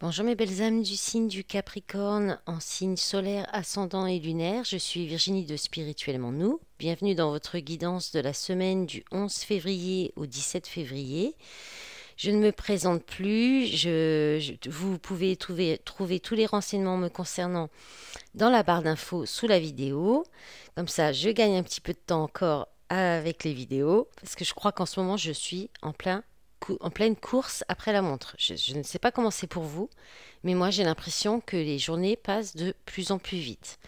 Bonjour mes belles âmes du signe du Capricorne en signe solaire, ascendant et lunaire, je suis Virginie de Spirituellement Nous. Bienvenue dans votre guidance de la semaine du 11 février au 17 février. Je ne me présente plus, je, vous pouvez trouver, trouver tous les renseignements me concernant dans la barre d'infos sous la vidéo. Comme ça, je gagne un petit peu de temps encore avec les vidéos, parce que je crois qu'en ce moment, je suis en plein en pleine course après la montre. Je, ne sais pas comment c'est pour vous, mais moi j'ai l'impression que les journées passent de plus en plus vite.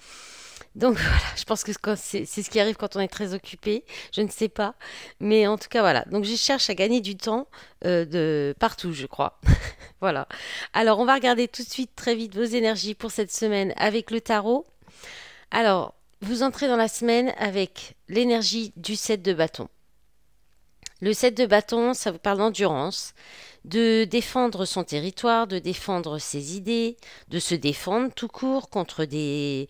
Donc voilà, je pense que c'est ce qui arrive quand on est très occupé, je ne sais pas. Mais en tout cas, voilà. Donc je cherche à gagner du temps euh, de partout, je crois. voilà. Alors on va regarder tout de suite, très vite, vos énergies pour cette semaine avec le tarot. Alors, vous entrez dans la semaine avec l'énergie du 7 de bâton. Le 7 de bâton, ça vous parle d'endurance, de défendre son territoire, de défendre ses idées, de se défendre tout court contre des,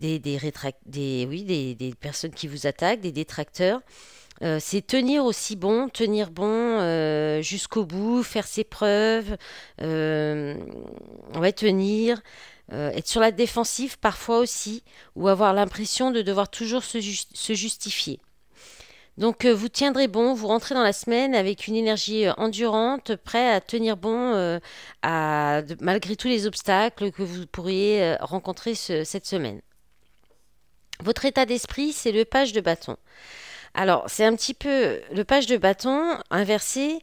des, des, des oui, des, personnes qui vous attaquent, des détracteurs. Euh, c'est tenir aussi bon, tenir bon euh, jusqu'au bout, faire ses preuves, euh, tenir, être sur la défensive parfois aussi, ou avoir l'impression de devoir toujours se, se justifier. Donc euh, vous tiendrez bon, vous rentrez dans la semaine avec une énergie euh, endurante, prêt à tenir bon euh, malgré tous les obstacles que vous pourriez rencontrer cette semaine. Votre état d'esprit, c'est le page de bâton. Alors c'est un petit peu le page de bâton inversé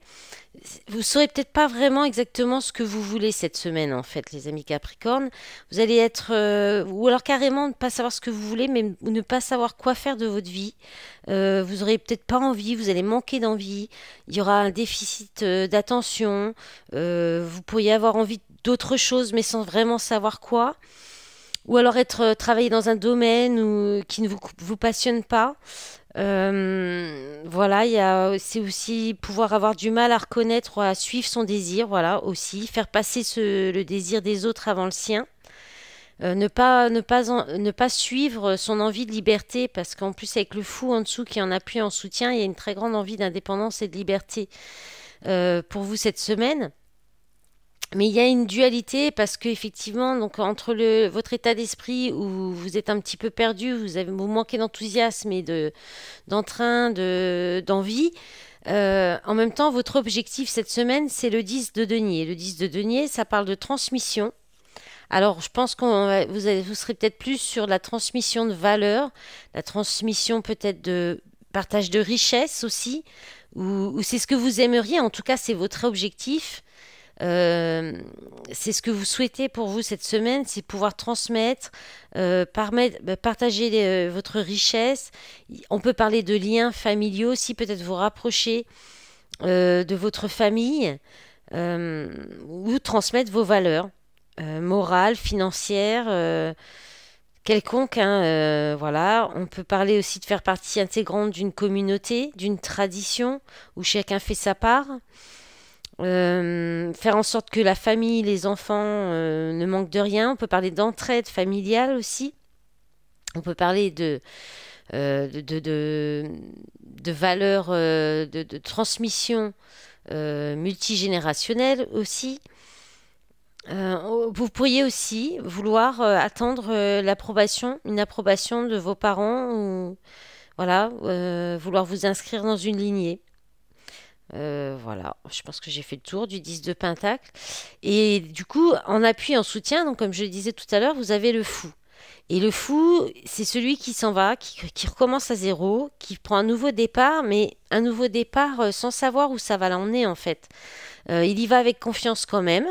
vous saurez peut-être pas vraiment exactement ce que vous voulez cette semaine en fait, les amis Capricorne. Vous allez être euh, ou alors carrément ne pas savoir ce que vous voulez, mais ne pas savoir quoi faire de votre vie. Euh, vous aurez peut-être pas envie, vous allez manquer d'envie. Il y aura un déficit euh, d'attention. vous pourriez avoir envie d'autre chose, mais sans vraiment savoir quoi ou alors être travaillé dans un domaine qui ne vous passionne pas. Euh, voilà, il y a c'est aussi pouvoir avoir du mal à reconnaître, ou à suivre son désir, voilà aussi faire passer ce, le désir des autres avant le sien. Euh, ne pas ne pas ne pas suivre son envie de liberté parce qu'en plus avec le fou en dessous qui en appuie en soutien, il y a une très grande envie d'indépendance et de liberté euh, pour vous cette semaine mais il y a une dualité parce qu'effectivement, donc entre le, votre état d'esprit où vous êtes un petit peu perdu, vous vous manquez d'enthousiasme et de d'entrain, de d'envie. Euh, en même temps, votre objectif cette semaine, c'est le 10 de denier. Le 10 de denier, ça parle de transmission. Alors, je pense que vous, vous serez peut-être plus sur la transmission de valeurs, la transmission peut-être de partage de richesses aussi, ou c'est ce que vous aimeriez. En tout cas, c'est votre objectif euh, c'est ce que vous souhaitez pour vous cette semaine, c'est pouvoir transmettre, euh, bah, partager euh, votre richesse. On peut parler de liens familiaux aussi, peut-être vous rapprocher de votre famille ou transmettre vos valeurs morales, financières quelconque. Hein, voilà, on peut parler aussi de faire partie intégrante d'une communauté, d'une tradition où chacun fait sa part. Euh, faire en sorte que la famille, les enfants euh, ne manquent de rien. On peut parler d'entraide familiale aussi. On peut parler de, euh, de, de, valeurs de, de, transmission multigénérationnelle aussi. Oh, vous pourriez aussi vouloir attendre l'approbation, une approbation de vos parents ou voilà, vouloir vous inscrire dans une lignée. Euh, voilà, je pense que j'ai fait le tour du 10 de Pentacle. Et du coup, en appui, en soutien, donc comme je le disais tout à l'heure, vous avez le fou. Et le fou, c'est celui qui s'en va, qui, qui, recommence à zéro, qui prend un nouveau départ, mais un nouveau départ euh, sans savoir où ça va l'emmener en fait. Euh, il y va avec confiance quand même.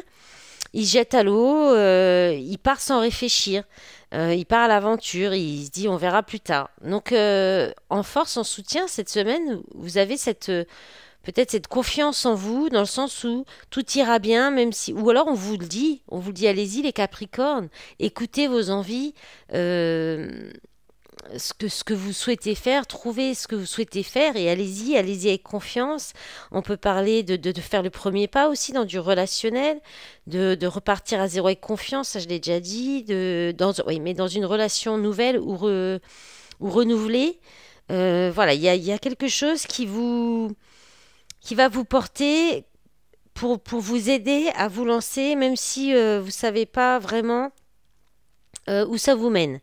Il jette à l'eau, il part sans réfléchir, il part à l'aventure, il se dit on verra plus tard. Donc en force, en soutien, cette semaine, vous avez cette peut-être cette confiance en vous, dans le sens où tout ira bien, même si, ou alors on vous le dit, on vous le dit, allez-y les Capricornes, écoutez vos envies, euh, ce que, ce que vous souhaitez faire, trouvez ce que vous souhaitez faire et allez-y, allez-y avec confiance. On peut parler de, de, de, faire le premier pas aussi dans du relationnel, de, de repartir à zéro avec confiance, ça je l'ai déjà dit, de, dans, oui, mais dans une relation nouvelle ou, ou renouvelée. Euh, voilà, il y a, y a, quelque chose qui vous qui va vous porter pour, vous aider à vous lancer, même si euh, vous ne savez pas vraiment euh, où ça vous mène.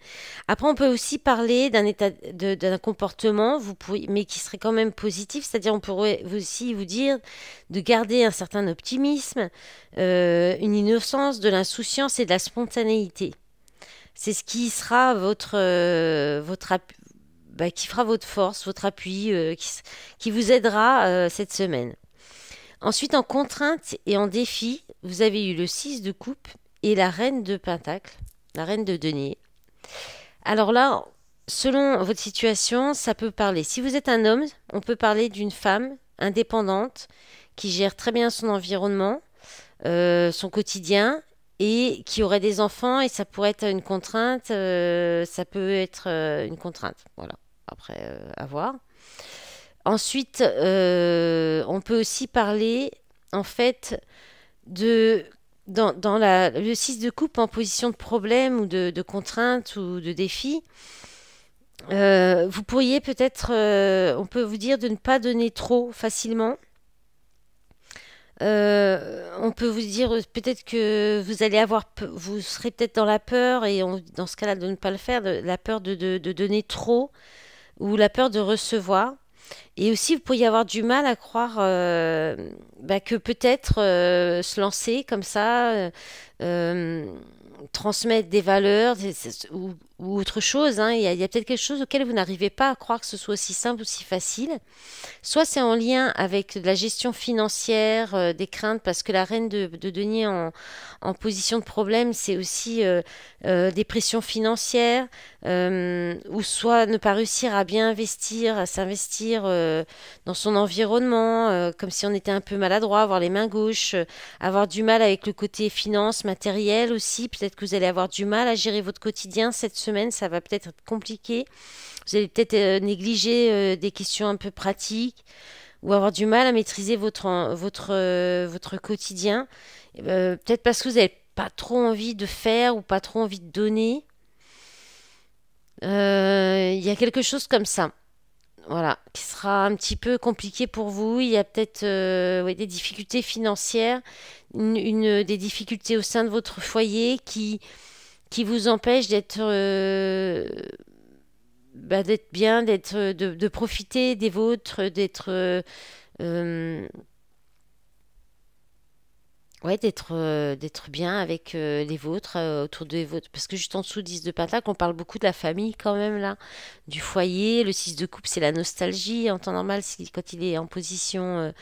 Après, on peut aussi parler d'un état, d'un comportement, vous mais qui serait quand même positif, c'est-à-dire on pourrait aussi vous dire de garder un certain optimisme, euh, une innocence, de l'insouciance et de la spontanéité. C'est ce qui sera votre, votre, bah, qui fera votre force, votre appui, euh, qui, vous aidera euh, cette semaine. Ensuite, en contrainte et en défi, vous avez eu le 6 de coupe et la reine de pentacle, la reine de denier. Alors là, selon votre situation, ça peut parler. Si vous êtes un homme, on peut parler d'une femme indépendante qui gère très bien son environnement, euh, son quotidien et qui aurait des enfants et ça pourrait être une contrainte, ça peut être une contrainte. Voilà après avoir. Euh, Ensuite, euh, on peut aussi parler en fait de dans, dans la, le 6 de coupe en position de problème ou de, de contrainte ou de défi. Euh, vous pourriez peut-être, on peut vous dire de ne pas donner trop facilement. on peut vous dire peut-être que vous allez avoir, vous serez peut-être dans la peur et dans ce cas-là de ne pas le faire, de, la peur de, de donner trop, ou la peur de recevoir. Et aussi, vous pourriez avoir du mal à croire euh, bah, que peut-être euh, se lancer comme ça, euh, transmettre des valeurs ou autre chose. Hein. Il y a, peut-être quelque chose auquel vous n'arrivez pas à croire que ce soit aussi simple ou si facile. Soit c'est en lien avec la gestion financière, euh, des craintes, parce que la reine de, de en, en, position de problème, c'est aussi euh, euh, des pressions financières, ou soit ne pas réussir à bien investir, à s'investir dans son environnement, comme si on était un peu maladroit, avoir les mains gauches, avoir du mal avec le côté finance, matériel aussi. Peut-être que vous allez avoir du mal à gérer votre quotidien cette semaine ça va peut-être être compliqué. Vous allez peut-être euh, négliger euh, des questions un peu pratiques ou avoir du mal à maîtriser votre, votre, euh, votre quotidien. Ben, peut-être parce que vous n'avez pas trop envie de faire ou pas trop envie de donner. Il y a quelque chose comme ça. Voilà, qui sera un petit peu compliqué pour vous. Il y a peut-être des difficultés financières, une, des difficultés au sein de votre foyer qui qui vous empêche d'être euh, bah, d'être bien, d'être de, profiter des vôtres, d'être euh, euh, Ouais, d'être euh, d'être bien avec euh, les vôtres, euh, autour des vôtres. Parce que juste en dessous 10 de pentacle, on parle beaucoup de la famille quand même, là. Du foyer, le 6 de coupe, c'est la nostalgie. En temps normal, quand il est en position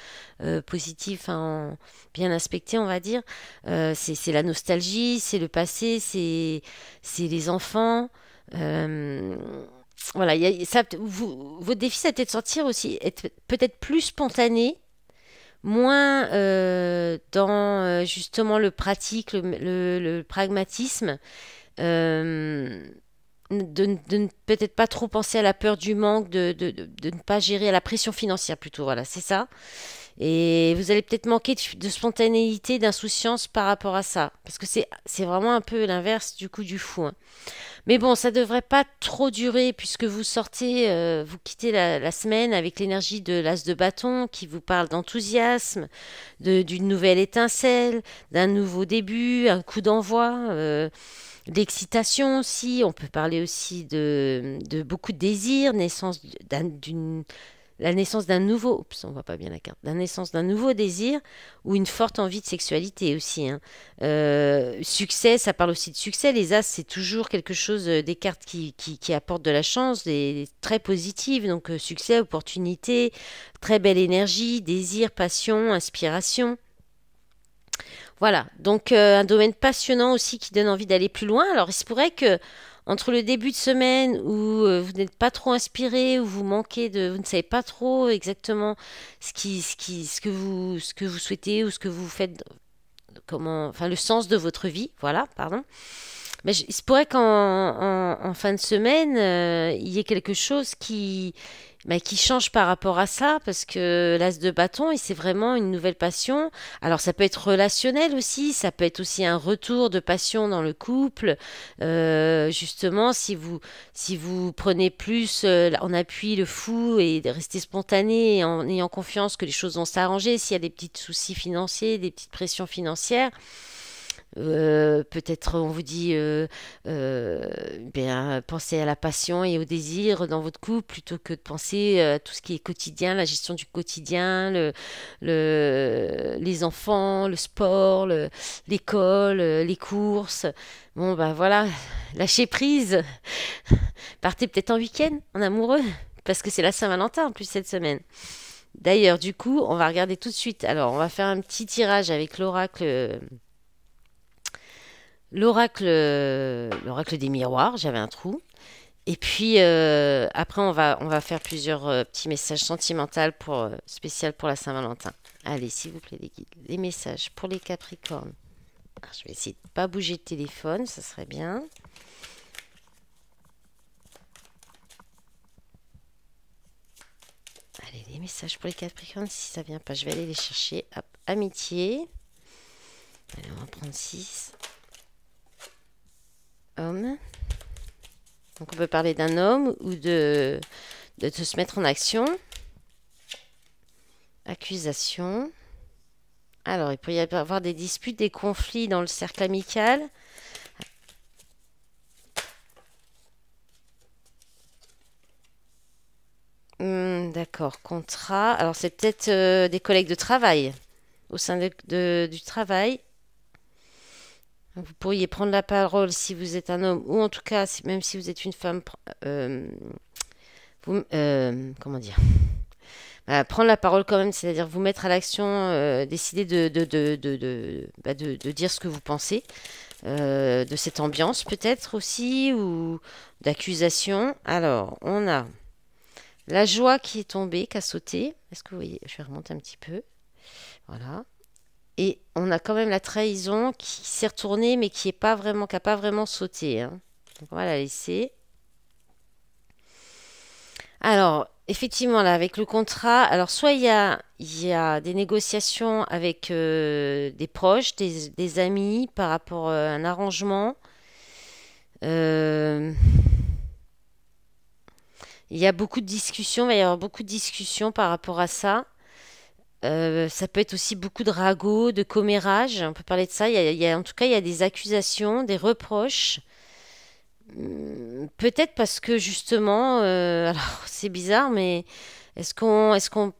positive, en, bien inspecté, on va dire, c'est la nostalgie, c'est le passé, c'est les enfants. voilà, y ça, vous, votre défi, ça a été de sortir aussi, être peut-être plus spontané moins euh, dans euh, justement le pratique, le, le, pragmatisme, euh, de, de ne peut-être pas trop penser à la peur du manque, de, de, de, ne pas gérer à la pression financière plutôt, voilà, c'est ça. Et vous allez peut-être manquer de, spontanéité, d'insouciance par rapport à ça, parce que c'est vraiment un peu l'inverse du coup du fou. Hein. Mais bon, ça devrait pas trop durer puisque vous sortez, euh, vous quittez la, semaine avec l'énergie de l'as de bâton qui vous parle d'enthousiasme, d'une nouvelle étincelle, d'un nouveau début, un coup d'envoi. Euh, d'excitation aussi, on peut parler aussi de, de beaucoup de désir, naissance d'une la naissance d'un nouveau, on voit pas bien la carte, la naissance d'un nouveau désir ou une forte envie de sexualité aussi. Hein. Euh, succès, ça parle aussi de succès. Les As, c'est toujours quelque chose, euh, des cartes qui, qui, apportent de la chance, des, très positives. Donc euh, succès, opportunité, très belle énergie, désir, passion, inspiration. Voilà, donc un domaine passionnant aussi qui donne envie d'aller plus loin. Alors il se pourrait que entre le début de semaine où euh, vous n'êtes pas trop inspiré, où vous manquez de, vous ne savez pas trop exactement ce qui, ce qui, ce que vous, ce que vous souhaitez ou ce que vous faites, comment, enfin le sens de votre vie, voilà, pardon il se pourrait qu'en fin de semaine, euh, il y ait quelque chose qui, bah, qui change par rapport à ça, parce que l'as de bâton, c'est vraiment une nouvelle passion. Alors ça peut être relationnel aussi, ça peut être aussi un retour de passion dans le couple. Euh, justement, si vous, si vous prenez plus euh, en appui le fou et restez spontané en ayant confiance que les choses vont s'arranger, s'il y a des petits soucis financiers, des petites pressions financières. Euh, peut-être on vous dit euh, euh, bien pensez à la passion et au désir dans votre couple plutôt que de penser à tout ce qui est quotidien, la gestion du quotidien, le, les enfants, le sport, l'école, les courses. Bon ben voilà, lâchez prise. Partez peut-être en week-end, en amoureux, parce que c'est la Saint-Valentin en plus cette semaine. D'ailleurs, du coup, on va regarder tout de suite. Alors, on va faire un petit tirage avec l'oracle l'oracle, euh, l'oracle des miroirs, j'avais un trou. Et puis euh, après, on va, on va faire plusieurs euh, petits messages sentimentaux pour, spécial pour la Saint-Valentin. Allez, s'il vous plaît, les guides, les messages pour les Capricornes. Ah, je vais essayer de ne pas bouger de téléphone, ça serait bien. Allez, les messages pour les Capricornes, si ça vient pas, je vais aller les chercher. amitié. Allez, on va prendre 6. Donc on peut parler d'un homme ou de, se mettre en action. Accusation. Alors, il peut y avoir des disputes, des conflits dans le cercle amical. Hmm, d'accord, contrat. Alors, c'est peut-être euh, des collègues de travail, au sein de, du travail. Vous pourriez prendre la parole si vous êtes un homme, ou en tout cas, même si vous êtes une femme, euh, euh, comment dire Prendre la parole quand même, c'est-à-dire vous mettre à l'action, euh, décider de bah, de, de, dire ce que vous pensez. de cette ambiance peut-être aussi ou d'accusation. Alors, on a la joie qui est tombée, qui a sauté. Est-ce que vous voyez Je vais remonter un petit peu. Voilà. Et on a quand même la trahison qui s'est retournée, mais qui n'a pas vraiment, vraiment sauté. Hein. Donc on va la laisser. Alors, effectivement, là, avec le contrat, alors soit il y a, des négociations avec euh, des proches, des, amis par rapport euh, à un arrangement. Euh, il y a beaucoup de discussions, il va y avoir beaucoup de discussions par rapport à ça. Euh, ça peut être aussi beaucoup de ragots, de commérages. On peut parler de ça. Il y a, en tout cas, il y a des accusations, des reproches. Hmm, peut-être parce que justement, euh, alors c'est bizarre, mais est-ce qu'on, est-ce qu'on,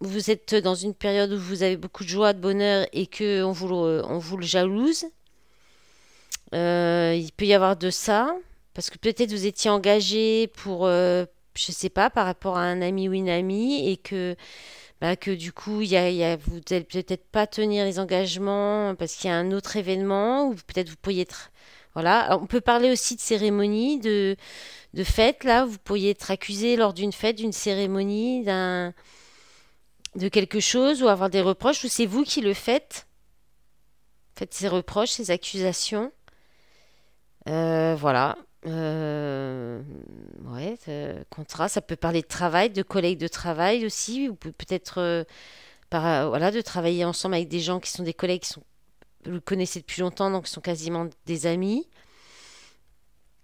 vous êtes dans une période où vous avez beaucoup de joie, de bonheur et que on vous le, on vous le jalouse euh, Il peut y avoir de ça parce que peut-être vous étiez engagé pour je sais pas, par rapport à un ami ou une amie, et que, bah, que du coup, vous n'allez peut-être pas tenir les engagements parce qu'il y a un autre événement, ou peut-être vous pourriez être. Voilà. on peut parler aussi de cérémonie, de, de fête, là. Vous pourriez être accusé lors d'une fête, d'une cérémonie, d'un de quelque chose, ou avoir des reproches, ou c'est vous qui le faites. Faites ces reproches, ces accusations. Euh, voilà. Euh, ouais, contrat, ça peut parler de travail, de collègues de travail aussi, ou peut-être euh, par, euh, voilà, de travailler ensemble avec des gens qui sont des collègues qui sont, vous connaissez depuis longtemps, donc qui sont quasiment des amis.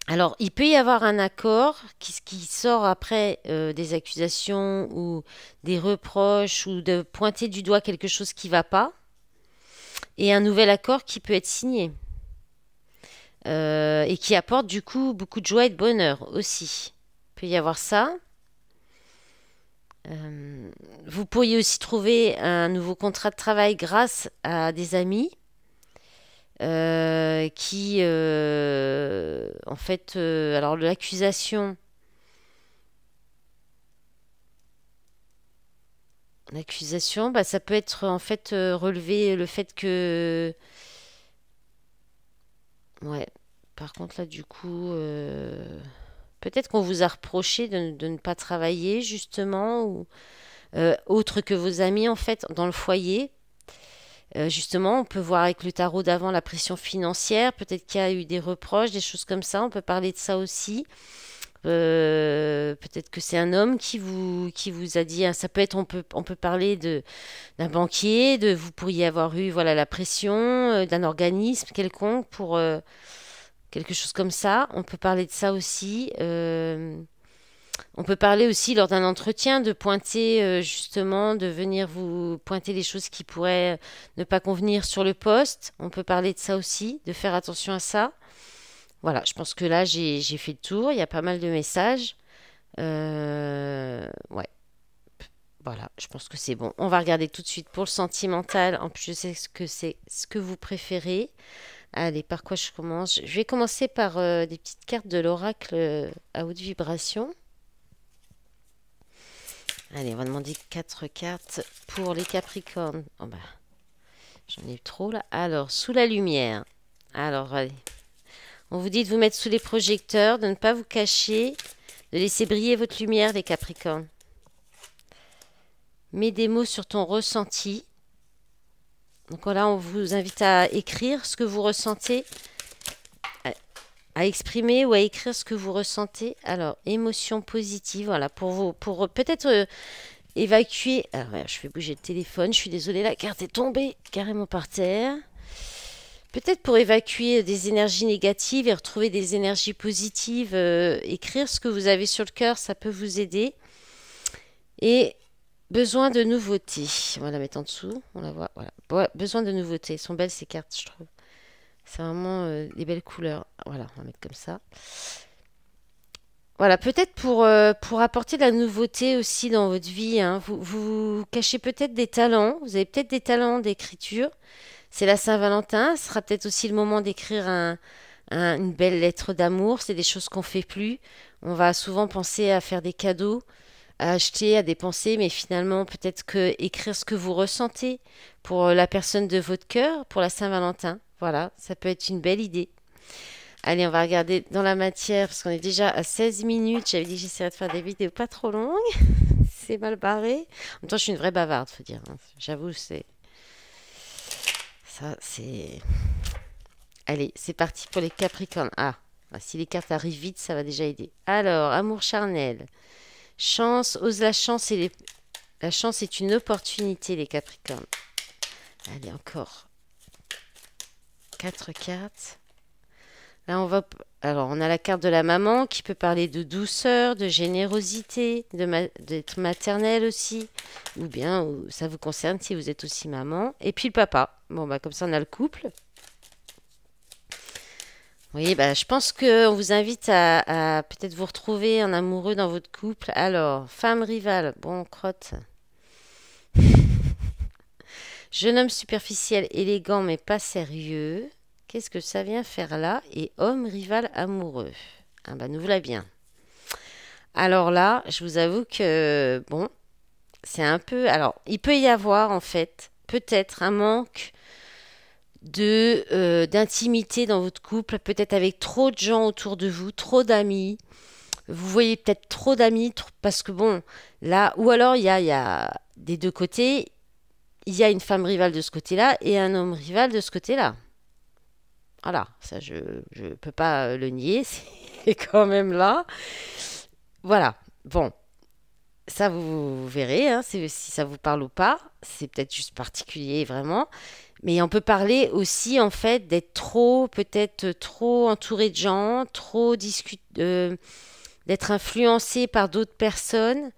Alors, il peut y avoir un accord qui, qui sort après des accusations ou des reproches ou de pointer du doigt quelque chose qui ne va pas, et un nouvel accord qui peut être signé. Euh, et qui apporte du coup beaucoup de joie et de bonheur aussi. Il peut y avoir ça. Euh, vous pourriez aussi trouver un nouveau contrat de travail grâce à des amis euh, qui, en fait, alors l'accusation, l'accusation, bah, ça peut être en fait relever le fait que Ouais. Par contre, là, du coup, euh, peut-être qu'on vous a reproché de, ne pas travailler, justement, ou euh, autre que vos amis, en fait, dans le foyer. Euh, justement, on peut voir avec le tarot d'avant la pression financière, peut-être qu'il y a eu des reproches, des choses comme ça, on peut parler de ça aussi. Euh, peut-être que c'est un homme qui vous, qui vous a dit, hein, ça peut être, on peut, on peut parler d'un banquier, de, vous pourriez avoir eu voilà, la pression euh, d'un organisme quelconque pour euh, quelque chose comme ça. On peut parler de ça aussi. on peut parler aussi lors d'un entretien de pointer justement, de venir vous pointer les choses qui pourraient ne pas convenir sur le poste. On peut parler de ça aussi, de faire attention à ça. Voilà, je pense que là, j'ai fait le tour. Il y a pas mal de messages. Euh, ouais. Voilà, je pense que c'est bon. On va regarder tout de suite pour le sentimental. En plus, je sais ce que c'est, ce que vous préférez. Allez, par quoi je commence Je vais commencer par euh, des petites cartes de l'oracle euh, à haute vibration. Allez, on va demander quatre cartes pour les Capricornes. Oh bah, j'en ai trop là. Alors, sous la lumière. Alors, allez. On vous dit de vous mettre sous les projecteurs, de ne pas vous cacher, de laisser briller votre lumière, les Capricornes. Mets des mots sur ton ressenti. Donc voilà, on vous invite à écrire ce que vous ressentez, à exprimer ou à écrire ce que vous ressentez. Alors, émotion positive, voilà, pour vous, pour peut-être euh, évacuer. Alors, ah je vais bouger le téléphone, je suis désolée, la carte est tombée carrément par terre. Peut-être pour évacuer des énergies négatives et retrouver des énergies positives, euh, écrire ce que vous avez sur le cœur, ça peut vous aider. Et besoin de nouveautés. On va la mettre en dessous, on la voit. Voilà. besoin de nouveautés. Elles sont belles ces cartes, je trouve. C'est vraiment euh, des belles couleurs. Voilà, on va mettre comme ça. Voilà, peut-être pour, euh, pour apporter de la nouveauté aussi dans votre vie. Hein. Vous, vous cachez peut-être des talents. Vous avez peut-être des talents d'écriture c'est la Saint-Valentin. Ce sera peut-être aussi le moment d'écrire une belle lettre d'amour. C'est des choses qu'on fait plus. On va souvent penser à faire des cadeaux, à acheter, à dépenser, mais finalement peut-être que écrire ce que vous ressentez pour euh, la personne de votre cœur, pour la Saint-Valentin. Voilà, ça peut être une belle idée. Allez, on va regarder dans la matière parce qu'on est déjà à 16 minutes. J'avais dit que j'essaierais de faire des vidéos pas trop longues. c'est mal barré. En même temps, je suis une vraie bavarde, faut dire. Hein. J'avoue, c'est ça c'est... Allez, c'est parti pour les Capricornes. Ah, bah, si les cartes arrivent vite, ça va déjà aider. Alors, amour charnel. Chance, ose la chance et La chance est une opportunité, les Capricornes. Allez, encore. Quatre cartes. Là, on va. Alors, on a la carte de la maman qui peut parler de douceur, de générosité, d'être maternelle aussi, ou bien ça vous concerne si vous êtes aussi maman. Et puis le papa. Bon, bah, comme ça, on a le couple. Oui, bah, je pense qu'on vous invite à, peut-être vous retrouver en amoureux dans votre couple. Alors, femme rivale, bon, crotte. Jeune homme superficiel, élégant, mais pas sérieux. Qu'est-ce que ça vient faire là Et homme, rival, amoureux. Ah bah nous voilà bien. Alors là, je vous avoue que, bon, c'est un peu... Alors, il peut y avoir en fait peut-être un manque de euh, d'intimité dans votre couple, peut-être avec trop de gens autour de vous, trop d'amis. Vous voyez peut-être trop d'amis parce que bon, là, ou alors il y a, y a des deux côtés, il y a une femme rivale de ce côté-là et un homme rival de ce côté-là. Voilà, ah ça je ne peux pas euh, le nier, c'est quand même là. Voilà, bon, ça vous, verrez hein, si ça vous parle ou pas, c'est peut-être juste particulier vraiment. Mais on peut parler aussi en fait d'être trop, peut-être trop entouré de gens, trop discuter, euh, d'être influencé par d'autres personnes.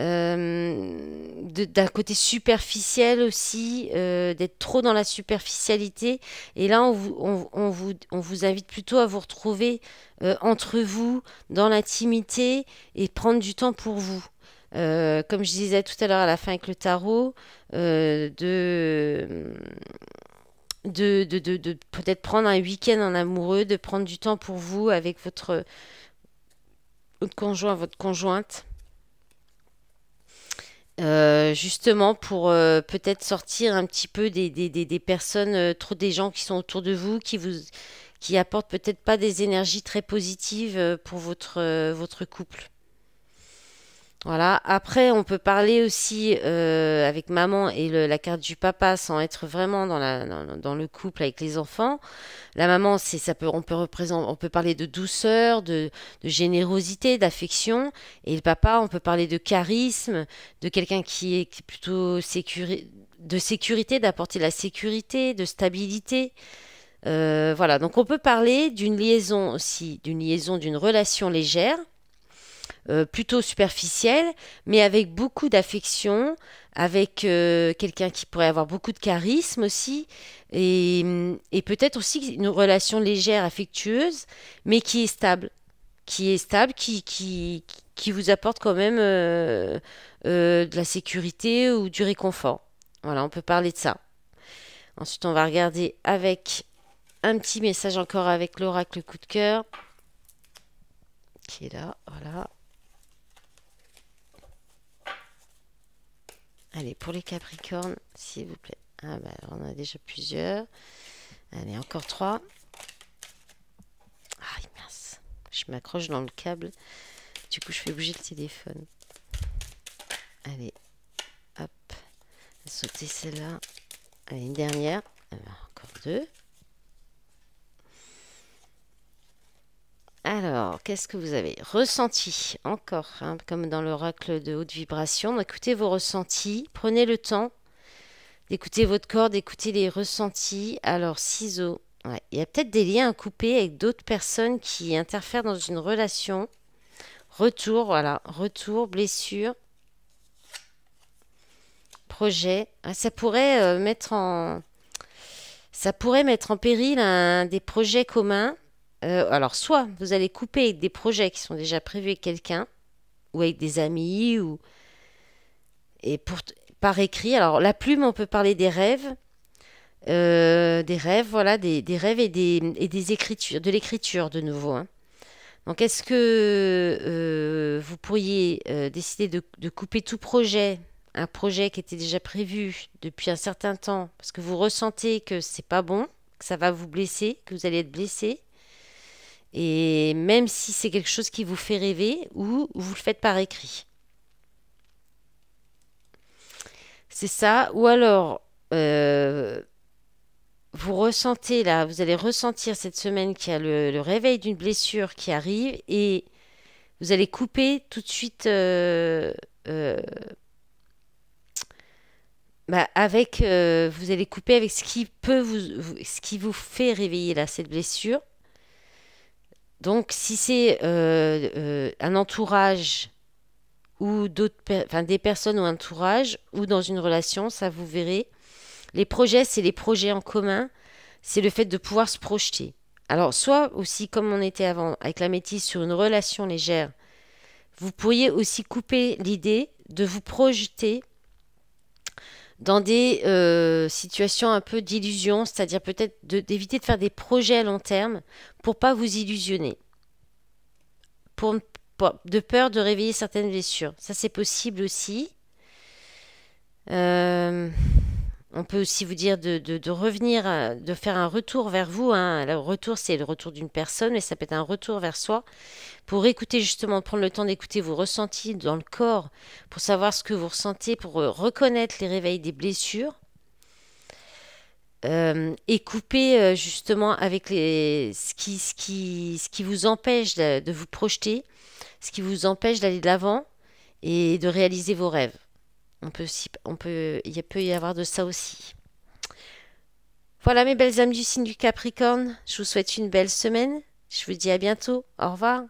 Euh, d'un côté superficiel aussi, euh, d'être trop dans la superficialité. Et là, on vous, on, vous, on vous invite plutôt à vous retrouver euh, entre vous, dans l'intimité, et prendre du temps pour vous. comme je disais tout à l'heure à la fin avec le tarot, de de, de, peut-être prendre un week-end en amoureux, de prendre du temps pour vous avec votre conjoint, votre conjointe. Euh, justement pour euh, peut-être sortir un petit peu des, des, des, personnes, euh, trop des gens qui sont autour de vous, qui vous qui apportent peut-être pas des énergies très positives pour votre, votre couple. Voilà. Après, on peut parler aussi euh, avec maman et la carte du papa sans être vraiment dans, dans, le couple avec les enfants. La maman, c'est ça peut on peut représenter, on peut parler de douceur, de, générosité, d'affection, et le papa, on peut parler de charisme, de quelqu'un qui est plutôt de sécurité, d'apporter la sécurité, de stabilité. Euh, voilà. Donc on peut parler d'une liaison aussi, d'une liaison, d'une relation légère euh, plutôt superficielle, mais avec beaucoup d'affection, avec euh, quelqu'un qui pourrait avoir beaucoup de charisme aussi, et, peut-être aussi une relation légère, affectueuse, mais qui est stable, qui est stable, qui, qui, vous apporte quand même euh, de la sécurité ou du réconfort. Voilà, on peut parler de ça. Ensuite, on va regarder avec un petit message encore avec l'oracle coup de cœur qui est là, voilà. Allez, pour les Capricornes, s'il vous plaît. Ah bah on a déjà plusieurs. Allez, encore trois. Ah mince, je m'accroche dans le câble. Du coup, je fais bouger le téléphone. Allez, hop, sauter celle-là. Allez, une dernière. encore deux. Alors, qu'est-ce que vous avez Ressenti, encore, hein, comme dans l'oracle de haute vibration. Bah, écoutez vos ressentis, prenez le temps d'écouter votre corps, d'écouter les ressentis. Alors, ciseaux, il y a peut-être des liens à couper avec d'autres personnes qui interfèrent dans une relation. Retour, voilà, retour, blessure, projet. Ah, ça pourrait euh, mettre en... Ça pourrait mettre en péril un, des projets communs euh, alors soit vous allez couper des projets qui sont déjà prévus avec quelqu'un, ou avec des amis, ou et pour par écrit. Alors la plume, on peut parler des rêves, euh, des rêves, voilà, des, rêves et des, écritures, de l'écriture de nouveau. Hein. Donc est-ce que euh, vous pourriez décider de, de couper tout projet un projet qui était déjà prévu depuis un certain temps parce que vous ressentez que c'est pas bon, que ça va vous blesser, que vous allez être blessé, et même si c'est quelque chose qui vous fait rêver ou vous le faites par écrit. C'est ça. Ou alors, euh, vous ressentez là, vous allez ressentir cette semaine qu'il y a le, réveil d'une blessure qui arrive et vous allez couper tout de suite euh, euh, bah, avec, vous allez couper avec ce qui peut vous, ce qui vous fait réveiller là cette blessure donc si c'est euh, euh, un entourage ou d'autres, enfin des personnes ou un entourage ou dans une relation, ça vous verrez. Les projets, c'est les projets en commun, c'est le fait de pouvoir se projeter. Alors soit aussi comme on était avant avec la métisse sur une relation légère, vous pourriez aussi couper l'idée de vous projeter dans des euh, situations un peu d'illusion, c'est-à-dire peut-être d'éviter de, faire des projets à long terme pour ne pas vous illusionner, de peur de réveiller certaines blessures. Ça, c'est possible aussi. Euh on peut aussi vous dire de, revenir, euh, de faire un retour vers vous. Hein. Le retour, c'est le retour d'une personne, mais ça peut être un retour vers soi pour écouter justement, prendre le temps d'écouter vos ressentis dans le corps, pour savoir ce que vous ressentez, pour euh, reconnaître les réveils des blessures. Euh, et couper justement avec les, ce, qui, ce, qui, vous empêche de vous projeter, ce qui vous empêche d'aller de l'avant et de réaliser vos rêves. On peut, on peut, il peut y avoir de ça aussi. Voilà mes belles âmes du signe du Capricorne. Je vous souhaite une belle semaine. Je vous dis à bientôt. Au revoir.